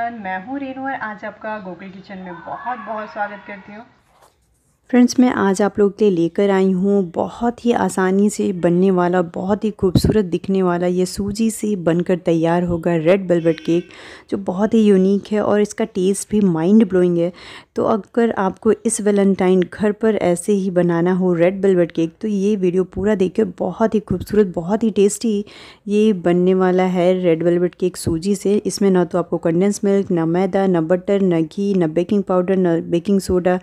everyone मैं हूँ रेनू और आज आपका गोकुल किचन में बहुत बहुत स्वागत करती हूँ फ्रेंड्स मैं आज आप लोग के लिए लेकर आई हूँ बहुत ही आसानी से बनने वाला बहुत ही खूबसूरत दिखने वाला ये सूजी से बनकर तैयार होगा रेड वेलवेट केक जो बहुत ही यूनिक है और इसका टेस्ट भी माइंड ब्लोइंग है तो अगर आपको इस वेलेंटाइन घर पर ऐसे ही बनाना हो रेड वेलवेट केक तो ये वीडियो पूरा देखकर बहुत ही खूबसूरत बहुत ही टेस्टी ये बनने वाला है रेड वेलवेट केक सूजी से इसमें ना तो आपको कंडेंस मिल्क ना मैदा ना बटर ना घी ना बेकिंग पाउडर ना बेकिंग सोडा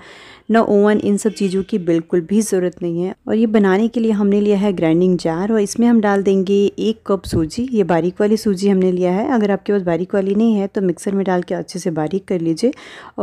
ना ओवन इन सब चीज़ों की बिल्कुल भी ज़रूरत नहीं है और ये बनाने के लिए हमने लिया है ग्राइंडिंग जार और इसमें हम डाल देंगे एक कप सूजी ये बारीक वाली सूजी हमने लिया है अगर आपके पास बारीक वाली नहीं है तो मिक्सर में डाल के अच्छे से बारीक कर लीजिए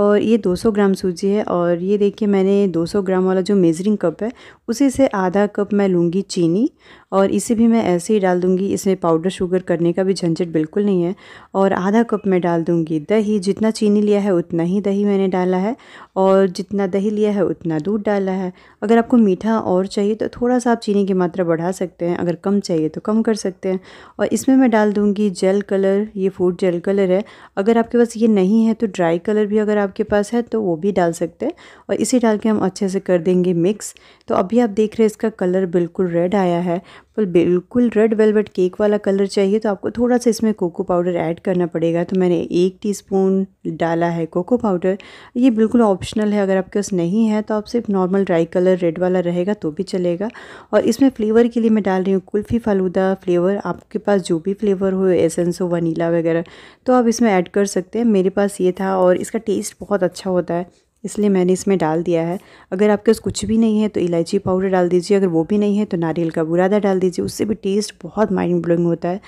और ये 200 ग्राम सूजी है और ये देखिए मैंने 200 ग्राम वाला जो मेज़रिंग कप है उसी से आधा कप मैं लूँगी चीनी और इसे भी मैं ऐसे ही डाल दूंगी इसमें पाउडर शुगर करने का भी झंझट बिल्कुल नहीं है और आधा कप मैं डाल दूंगी दही जितना चीनी लिया है उतना ही दही मैंने डाला है और जितना दही लिया है उतना दूध डाला है अगर आपको मीठा और चाहिए तो थोड़ा सा आप चीनी की मात्रा बढ़ा सकते हैं अगर कम चाहिए तो कम कर सकते हैं और इसमें मैं डाल दूँगी जेल कलर ये फूड जेल कलर है अगर आपके पास ये नहीं है तो ड्राई कलर भी अगर आपके पास है तो वो भी डाल सकते हैं और इसे डाल के हम अच्छे से कर देंगे मिक्स तो अभी आप देख रहे हैं इसका कलर बिल्कुल रेड आया है पर बिल्कुल रेड वेलवेट केक वाला कलर चाहिए तो आपको थोड़ा सा इसमें कोको पाउडर ऐड करना पड़ेगा तो मैंने एक टीस्पून डाला है कोको पाउडर ये बिल्कुल ऑप्शनल है अगर आपके पास नहीं है तो आप सिर्फ नॉर्मल ड्राई कलर रेड वाला रहेगा तो भी चलेगा और इसमें फ्लेवर के लिए मैं डाल रही हूँ कुल्फ़ी फालूदा फ्लेवर आपके पास जो भी फ्लेवर हो एसेंस हो वनीला वगैरह तो आप इसमें ऐड कर सकते हैं मेरे पास ये था और इसका टेस्ट बहुत अच्छा होता है इसलिए मैंने इसमें डाल दिया है अगर आपके पास कुछ भी नहीं है तो इलायची पाउडर डाल दीजिए अगर वो भी नहीं है तो नारियल का बुरादा डाल दीजिए उससे भी टेस्ट बहुत माइंड ब्लोइंग होता है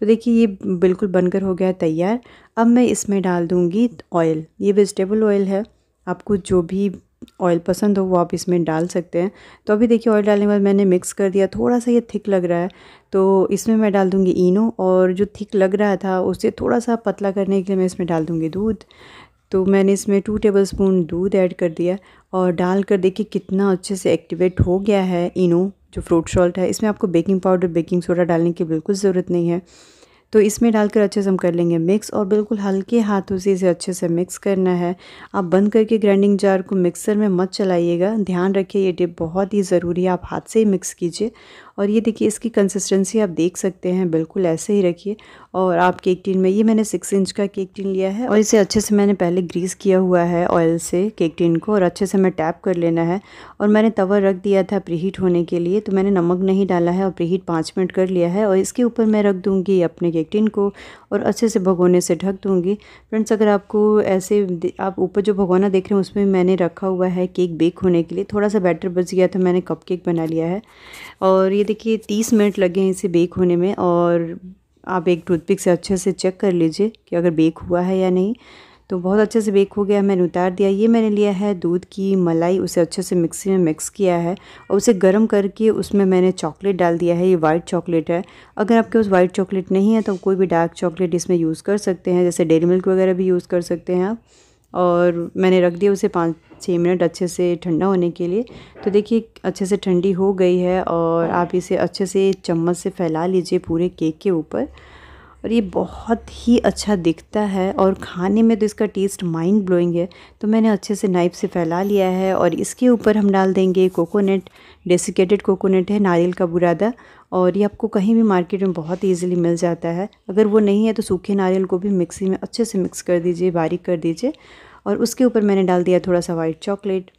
तो देखिए ये बिल्कुल बनकर हो गया तैयार अब मैं इसमें डाल दूँगी ऑयल ये वेजिटेबल ऑयल है आपको जो भी ऑयल पसंद हो वो आप इसमें डाल सकते हैं तो अभी देखिए ऑयल डालने के बाद मैंने मिक्स कर दिया थोड़ा सा ये थिक लग रहा है तो इसमें मैं डाल दूँगी इनो और जो थिक लग रहा था उसे थोड़ा सा पतला करने के लिए मैं इसमें डाल दूँगी दूध तो मैंने इसमें टू टेबल स्पून दूध ऐड कर दिया और डाल कर देखिए कितना अच्छे से एक्टिवेट हो गया है इनो जो फ्रूट सॉल्ट है इसमें आपको बेकिंग पाउडर बेकिंग सोडा डालने की बिल्कुल ज़रूरत नहीं है तो इसमें डालकर अच्छे से हम कर लेंगे मिक्स और बिल्कुल हल्के हाथों से इसे अच्छे से मिक्स करना है आप बंद करके ग्राइंडिंग जार को मिक्सर में मत चलाइएगा ध्यान रखिए ये टिप बहुत ही ज़रूरी है आप हाथ से ही मिक्स कीजिए और ये देखिए इसकी कंसिस्टेंसी आप देख सकते हैं बिल्कुल ऐसे ही रखिए और आप केक टिन में ये मैंने सिक्स इंच का केक टिन लिया है और इसे अच्छे से मैंने पहले ग्रीस किया हुआ है ऑयल से केक टिन को और अच्छे से मैं टैप कर लेना है और मैंने तवा रख दिया था प्रीहीट होने के लिए तो मैंने नमक नहीं डाला है और प्रीहीट पाँच मिनट कर लिया है और इसके ऊपर मैं रख दूँगी अपने केक टिन को और अच्छे से भगोने से ढक दूँगी फ्रेंड्स अगर आपको ऐसे आप ऊपर जो भगोना देख रहे हैं उसमें मैंने रखा हुआ है केक बेक होने के लिए थोड़ा सा बैटर बच गया था मैंने कप केक बना लिया है और ये ये देखिए तीस मिनट लगे हैं इसे बेक होने में और आप एक टूथपिक से अच्छे से चेक कर लीजिए कि अगर बेक हुआ है या नहीं तो बहुत अच्छे से बेक हो गया मैंने उतार दिया ये मैंने लिया है दूध की मलाई उसे अच्छे से मिक्सी में मिक्स किया है और उसे गर्म करके उसमें मैंने चॉकलेट डाल दिया है ये वाइट चॉकलेट है अगर आपके पास वाइट चॉकलेट नहीं है तो कोई भी डार्क चॉकलेट इसमें यूज़ कर सकते हैं जैसे डेरी मिल्क वगैरह भी यूज़ कर सकते हैं आप और मैंने रख दिया उसे पाँच छः मिनट अच्छे से ठंडा होने के लिए तो देखिए अच्छे से ठंडी हो गई है और आप इसे अच्छे से चम्मच से फैला लीजिए पूरे केक के ऊपर और ये बहुत ही अच्छा दिखता है और खाने में तो इसका टेस्ट माइंड ब्लोइंग है तो मैंने अच्छे से नाइफ से फैला लिया है और इसके ऊपर हम डाल देंगे कोकोनट डेसिकेटेड कोकोनट है नारियल का बुरादा और ये आपको कहीं भी मार्केट में बहुत ईजिली मिल जाता है अगर वो नहीं है तो सूखे नारियल को भी मिक्सी में अच्छे से मिक्स कर दीजिए बारीक कर दीजिए और उसके ऊपर मैंने डाल दिया थोड़ा सा वाइट चॉकलेट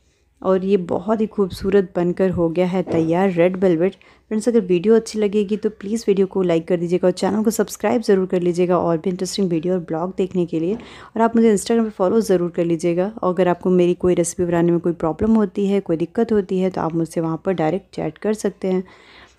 और ये बहुत ही खूबसूरत बनकर हो गया है तैयार रेड वेलवेट फ्रेंड्स अगर वीडियो अच्छी लगेगी तो प्लीज़ वीडियो को लाइक कर दीजिएगा और चैनल को सब्सक्राइब ज़रूर कर लीजिएगा और भी इंटरेस्टिंग वीडियो और ब्लॉग देखने के लिए और आप मुझे इंस्टाग्राम पर फॉलो ज़रूर कर लीजिएगा और अगर आपको मेरी कोई रेसिपी बनाने में कोई प्रॉब्लम होती है कोई दिक्कत होती है तो आप मुझसे वहाँ पर डायरेक्ट चैट कर सकते हैं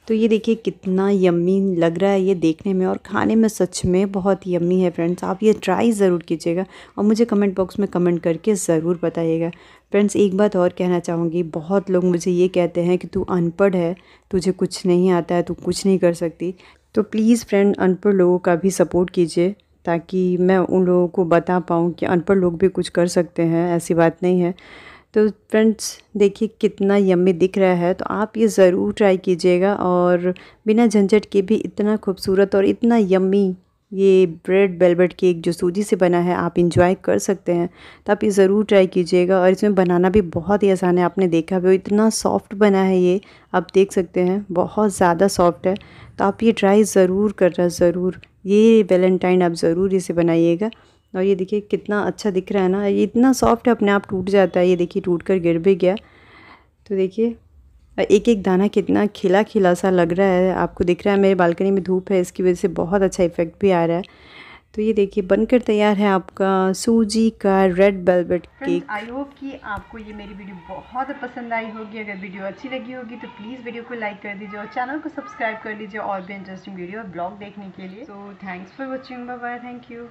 तो ये देखिए कितना यम्मी लग रहा है ये देखने में और खाने में सच में बहुत यम्मी है फ्रेंड्स आप ये ट्राई ज़रूर कीजिएगा और मुझे कमेंट बॉक्स में कमेंट करके ज़रूर बताइएगा फ्रेंड्स एक बात और कहना चाहूँगी बहुत लोग मुझे ये कहते हैं कि तू अनपढ़ है तुझे कुछ नहीं आता है तू कुछ नहीं कर सकती तो प्लीज़ फ्रेंड अनपढ़ लोगों का भी सपोर्ट कीजिए ताकि मैं उन लोगों को बता पाऊँ कि अनपढ़ लोग भी कुछ कर सकते हैं ऐसी बात नहीं है तो फ्रेंड्स देखिए कितना यम्मी दिख रहा है तो आप ये ज़रूर ट्राई कीजिएगा और बिना झंझट के भी इतना खूबसूरत और इतना यम्मी ये ब्रेड बेलबेट केक जो सूजी से बना है आप इंजॉय कर सकते हैं तो आप ये ज़रूर ट्राई कीजिएगा और इसमें बनाना भी बहुत ही आसान है आपने देखा भी इतना सॉफ्ट बना है ये आप देख सकते हैं बहुत ज़्यादा सॉफ्ट है तो आप ये ट्राई ज़रूर कर रहा ज़रूर ये वेलेंटाइन आप ज़रूर इसे बनाइएगा और ये देखिए कितना अच्छा दिख रहा है ना ये इतना सॉफ्ट है अपने आप टूट जाता है ये देखिए टूट कर गिर भी गया तो देखिए एक एक दाना कितना खिला खिला सा लग रहा है आपको दिख रहा है मेरे बालकनी में धूप है इसकी वजह से बहुत अच्छा इफेक्ट भी आ रहा है तो ये देखिए बनकर तैयार है आपका सूजी का red velvet cake I hope कि आपको ये मेरी वीडियो बहुत पसंद आई होगी अगर वीडियो अच्छी लगी होगी तो प्लीज़ वीडियो को लाइक कर दीजिए और चैनल को सब्सक्राइब कर लीजिए और भी इंटरेस्टिंग वीडियो और ब्लॉग देखने के लिए तो thanks for watching bye thank you